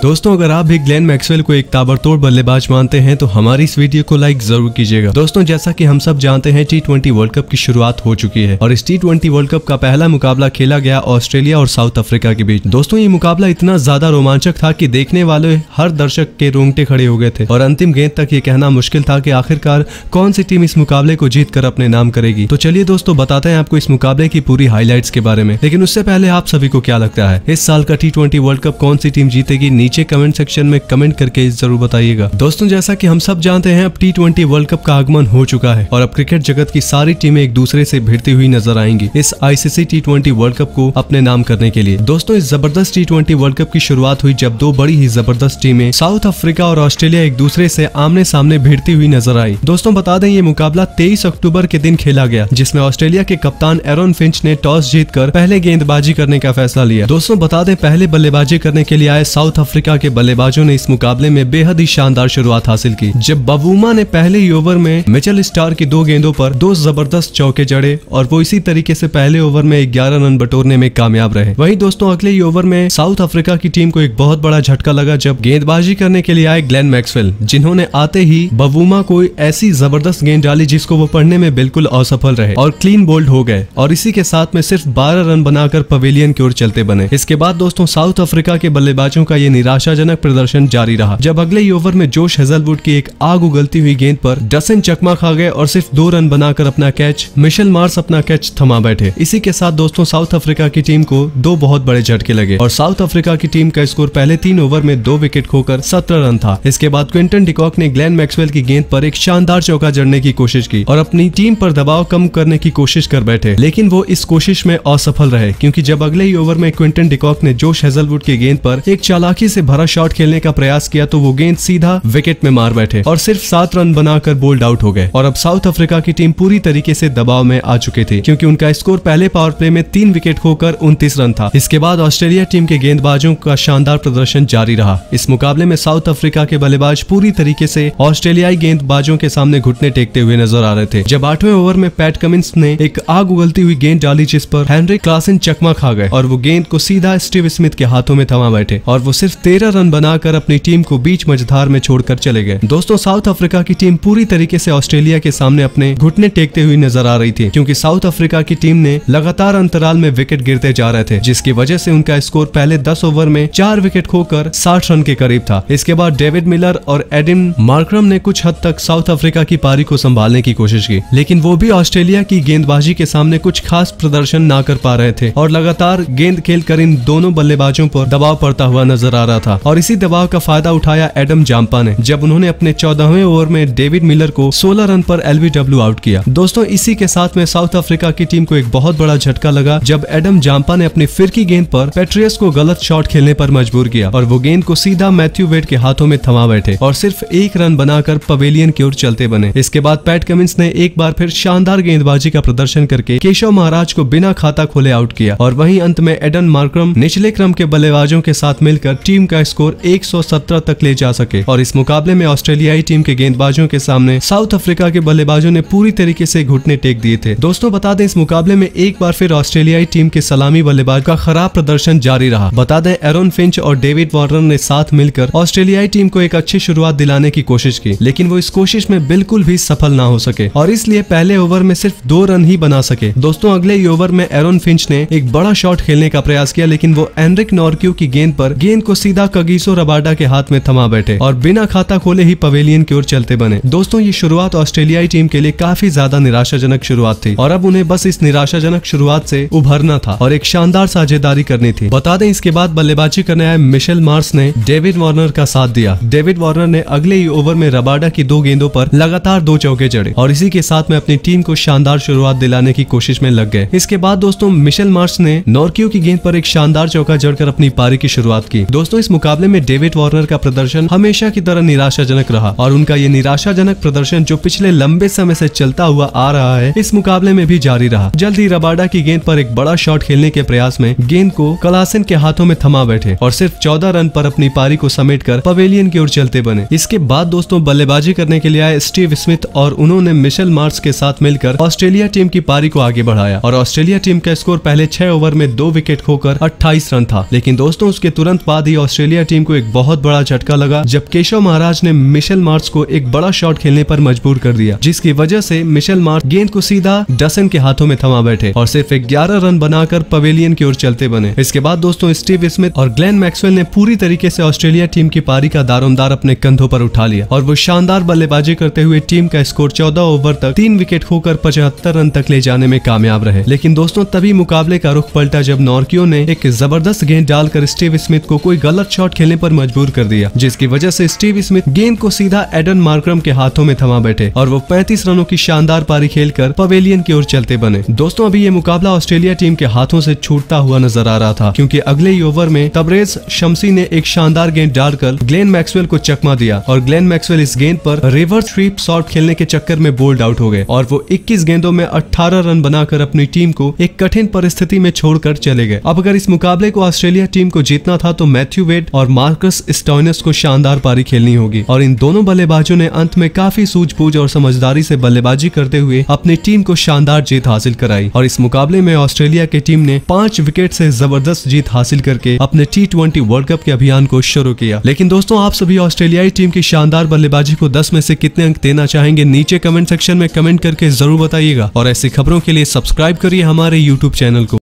दोस्तों अगर आप भी ग्लेन मैक्सवेल को एक ताबड़तोड़ बल्लेबाज मानते हैं तो हमारी इस वीडियो को लाइक जरूर कीजिएगा दोस्तों जैसा कि हम सब जानते हैं टी ट्वेंटी वर्ल्ड कप की शुरुआत हो चुकी है और इस टी ट्वेंटी वर्ल्ड कप का पहला मुकाबला खेला गया ऑस्ट्रेलिया और साउथ अफ्रीका के बीच दोस्तों ये मुकाबला इतना ज्यादा रोमांचक था की देखने वाले हर दर्शक के रोंगटे खड़े हो गए थे और अंतिम गेंद तक ये कहना मुश्किल था की आखिरकार कौन सी टीम इस मुकाबले को जीत कर अपने नाम करेगी तो चलिए दोस्तों बताते हैं आपको इस मुकाबले की पूरी हाईलाइट के बारे में लेकिन उससे पहले आप सभी को क्या लगता है इस साल का टी वर्ल्ड कप कौन सी टीम जीतेगी नीचे कमेंट सेक्शन में कमेंट करके जरूर बताइएगा दोस्तों जैसा की हम सब जानते हैं अब टी ट्वेंटी वर्ल्ड कप का आगमन हो चुका है और अब क्रिकेट जगत की सारी टीमें एक दूसरे से भिड़ती हुई नजर आएंगी इस ICC T twenty world cup को अपने नाम करने के लिए दोस्तों इस जबरदस्त टी ट्वेंटी वर्ल्ड कप की शुरुआत हुई जब दो बड़ी ही जबरदस्त टीमें साउथ अफ्रीका और ऑस्ट्रेलिया एक दूसरे से आमने सामने भिड़ती हुई नजर आई दोस्तों बता दें ये मुकाबला तेईस अक्टूबर के दिन खेला गया जिसमे ऑस्ट्रेलिया के कप्तान एरोन फिंच ने टॉस जीत कर पहले गेंदबाजी करने का फैसला लिया दोस्तों बता दें पहले बल्लेबाजी करने के लिए आए साउथ अफ्रीका अफ्रीका के बल्लेबाजों ने इस मुकाबले में बेहद ही शानदार शुरुआत हासिल की जब बबूमा ने पहले ही ओवर में मिचल स्टार की दो गेंदों पर दो जबरदस्त चौके जड़े और वो इसी तरीके से पहले ओवर में ग्यारह रन बटोरने में कामयाब रहे वहीं दोस्तों अगले ही ओवर में साउथ अफ्रीका की टीम को एक बहुत बड़ा झटका लगा जब गेंदबाजी करने के लिए आए ग्लैन मैक्सवेल जिन्होंने आते ही बबूमा को ऐसी जबरदस्त गेंद डाली जिसको वो पढ़ने में बिल्कुल असफल रहे और क्लीन बोल्ड हो गए और इसी के साथ में सिर्फ बारह रन बनाकर पवेलियन की ओर चलते बने इसके बाद दोस्तों साउथ अफ्रीका के बल्लेबाजों का ये निराशाजनक प्रदर्शन जारी रहा जब अगले ओवर में जोश हेजलवुड की एक आग उगलती हुई गेंद पर डसन चकमा खा गए और सिर्फ दो रन बनाकर अपना कैच मिशेल मार्स अपना कैच थमा बैठे इसी के साथ दोस्तों साउथ अफ्रीका की टीम को दो बहुत बड़े झटके लगे और साउथ अफ्रीका की टीम का स्कोर पहले तीन ओवर में दो विकेट खोकर सत्रह रन था इसके बाद क्विंटन डिकॉक ने ग्लैन मैक्सवेल की गेंद पर एक शानदार चौका जड़ने की कोशिश की और अपनी टीम पर दबाव कम करने की कोशिश कर बैठे लेकिन वो इस कोशिश में असफल रहे क्योंकि जब अगले ही ओवर में क्विंटन डिकॉक ने जोश हेजलवुड की गेंद पर एक चालाकी से भरा शॉट खेलने का प्रयास किया तो वो गेंद सीधा विकेट में मार बैठे और सिर्फ सात रन बनाकर बोल्ड आउट हो गए और अब साउथ अफ्रीका की टीम पूरी तरीके से दबाव में आ चुके थे क्योंकि उनका स्कोर पहले पावर प्ले में तीन विकेट खोकर उनतीस रन था इसके बाद ऑस्ट्रेलिया टीम के गेंदबाजों का शानदार प्रदर्शन जारी रहा इस मुकाबले में साउथ अफ्रीका के बल्लेबाज पूरी तरीके से ऑस्ट्रेलियाई गेंदबाजों के सामने घुटने टेकते हुए नजर आ रहे थे जब आठवें ओवर में पैट कमिंस ने एक आग उगलती हुई गेंद डाली जिस पर हेनरी क्लासन चकमा खा गए और वो गेंद को सीधा स्टीव स्मिथ के हाथों में थमा बैठे और वो सिर्फ तेरह रन बनाकर अपनी टीम को बीच मझधार में छोड़कर चले गए दोस्तों साउथ अफ्रीका की टीम पूरी तरीके से ऑस्ट्रेलिया के सामने अपने घुटने टेकते हुए नजर आ रही थी क्योंकि साउथ अफ्रीका की टीम ने लगातार अंतराल में विकेट गिरते जा रहे थे जिसकी वजह से उनका स्कोर पहले दस ओवर में चार विकेट खोकर साठ रन के करीब था इसके बाद डेविड मिलर और एडिम मार्क्रम ने कुछ हद तक साउथ अफ्रीका की पारी को संभालने की कोशिश की लेकिन वो भी ऑस्ट्रेलिया की गेंदबाजी के सामने कुछ खास प्रदर्शन न कर पा रहे थे और लगातार गेंद खेल कर इन दोनों बल्लेबाजों पर दबाव पड़ता हुआ नजर आ रहा रहा था और इसी दबाव का फायदा उठाया एडम जाम्पा ने जब उन्होंने अपने चौदहवें ओवर में डेविड मिलर को सोलह रन पर एलबीडब्ल्यू आउट किया दोस्तों इसी के साथ में साउथ अफ्रीका की टीम को एक बहुत बड़ा झटका लगा जब एडम जाम्पा ने अपनी फिरकी गेंद पर पेट्रियस को गलत शॉट खेलने पर मजबूर किया और वो गेंद को सीधा मैथ्यू वेट के हाथों में थमा बैठे और सिर्फ एक रन बनाकर पवेलियन की ओर चलते बने इसके बाद पैट कमिंस ने एक बार फिर शानदार गेंदबाजी का प्रदर्शन करके केशव महाराज को बिना खाता खोले आउट किया और वहीं अंत में एडन मार्क्रम निचले क्रम के बल्लेबाजों के साथ मिलकर टीम का स्कोर 117 तक ले जा सके और इस मुकाबले में ऑस्ट्रेलियाई टीम के गेंदबाजों के सामने साउथ अफ्रीका के बल्लेबाजों ने पूरी तरीके से घुटने टेक दिए थे दोस्तों बता दें इस मुकाबले में एक बार फिर ऑस्ट्रेलियाई टीम के सलामी बल्लेबाज का खराब प्रदर्शन जारी रहा बता दें एरोन फिंच और डेविड वार्नर ने साथ मिलकर ऑस्ट्रेलियाई टीम को एक अच्छी शुरुआत दिलाने की कोशिश की लेकिन वो इस कोशिश में बिल्कुल भी सफल ना हो सके और इसलिए पहले ओवर में सिर्फ दो रन ही बना सके दोस्तों अगले ही ओवर में एरोन फिंच ने एक बड़ा शॉट खेलने का प्रयास किया लेकिन वो एनरिक नॉर्क्यू की गेंद पर गेंद को सीधे सीधा कगीसो रबाडा के हाथ में थमा बैठे और बिना खाता खोले ही पवेलियन की ओर चलते बने दोस्तों ये शुरुआत ऑस्ट्रेलियाई टीम के लिए काफी ज्यादा निराशाजनक शुरुआत थी और अब उन्हें बस इस निराशाजनक शुरुआत से उभरना था और एक शानदार साझेदारी करनी थी बता दें इसके बाद बल्लेबाजी करने आए मिशेल मार्स ने डेविड वार्नर का साथ दिया डेविड वार्नर ने अगले ही ओवर में रबाडा की दो गेंदों पर लगातार दो चौके चढ़े और इसी के साथ में अपनी टीम को शानदार शुरुआत दिलाने की कोशिश में लग गए इसके बाद दोस्तों मिशेल मार्स ने नॉर्कियो की गेंद पर एक शानदार चौका जड़कर अपनी पारी की शुरुआत की दोस्तों दोस्तों इस मुकाबले में डेविड वार्नर का प्रदर्शन हमेशा की तरह निराशाजनक रहा और उनका ये निराशाजनक प्रदर्शन जो पिछले लंबे समय से चलता हुआ आ रहा है इस मुकाबले में भी जारी रहा जल्द ही रबाडा की गेंद पर एक बड़ा शॉट खेलने के प्रयास में गेंद को कलासिन के हाथों में थमा बैठे और सिर्फ चौदह रन पर अपनी पारी को समेट कर पवेलियन की ओर चलते बने इसके बाद दोस्तों बल्लेबाजी करने के लिए आए स्टीव स्मिथ और उन्होंने मिशेल मार्स के साथ मिलकर ऑस्ट्रेलिया टीम की पारी को आगे बढ़ाया और ऑस्ट्रेलिया टीम का स्कोर पहले छह ओवर में दो विकेट खोकर अट्ठाईस रन था लेकिन दोस्तों उसके तुरंत बाद ही ऑस्ट्रेलिया टीम को एक बहुत बड़ा झटका लगा जब केशव महाराज ने मिशेल मार्च को एक बड़ा शॉट खेलने पर मजबूर कर दिया जिसकी वजह से मिशेल मार्च गेंद को सीधा डसन के हाथों में थमा बैठे और सिर्फ ग्यारह रन बनाकर पवेलियन की ओर चलते बने इसके बाद दोस्तों स्टीव स्मिथ और ग्लेन मैक्सवेल ने पूरी तरीके ऐसी ऑस्ट्रेलिया टीम की पारी का दारोमदार अपने कंधों पर उठा लिया और वो शानदार बल्लेबाजी करते हुए टीम का स्कोर चौदह ओवर तक तीन विकेट खोकर पचहत्तर रन तक ले जाने में कामयाब रहे लेकिन दोस्तों तभी मुकाबले का रुख पलटा जब नॉर्कियो ने एक जबरदस्त गेंद डालकर स्टीव स्मिथ को कोई गलत गलत शॉट खेलने पर मजबूर कर दिया जिसकी वजह से स्टीव स्मिथ गेम को सीधा एडन मार्क्रम के हाथों में थमा बैठे और वो 35 रनों की शानदार पारी खेलकर पवेलियन की ओर चलते बने दोस्तों अभी ये मुकाबला ऑस्ट्रेलिया टीम के हाथों से छूटता हुआ नजर आ रहा था क्योंकि अगले ही ओवर में तबरेज शमसी ने एक शानदार गेंद डालकर ग्लेन मैक्सवेल को चकमा दिया और ग्लेन मैक्सवेल इस गेंद पर रिवर्स स्वीप शॉट खेलने के चक्कर में बोल्ड आउट हो गए और वो 21 गेंदों में 18 रन बनाकर अपनी टीम को एक कठिन परिस्थिति में छोड़कर चले गए अब अगर इस मुकाबले को ऑस्ट्रेलिया टीम को जीतना था तो मैथ्यू वेट और मार्कस स्टोनस को शानदार पारी खेलनी होगी और इन दोनों बल्लेबाजों ने अंत में काफी सूझबूझ और समझदारी से बल्लेबाजी करते हुए अपनी टीम को शानदार जीत हासिल कराई और इस मुकाबले में ऑस्ट्रेलिया की टीम ने पांच विकेट से जबरदस्त जीत हासिल करके अपने टी वर्ल्ड कप के अभियान को शुरू किया लेकिन दोस्तों आप सभी ऑस्ट्रेलियाई टीम की शानदार बल्लेबाजी को दस में से कितने अंक देना चाहेंगे नीचे कमेंट सेक्शन में कमेंट करके जरूर बताइएगा और ऐसी खबरों के लिए सब्सक्राइब करिए हमारे यूट्यूब चैनल को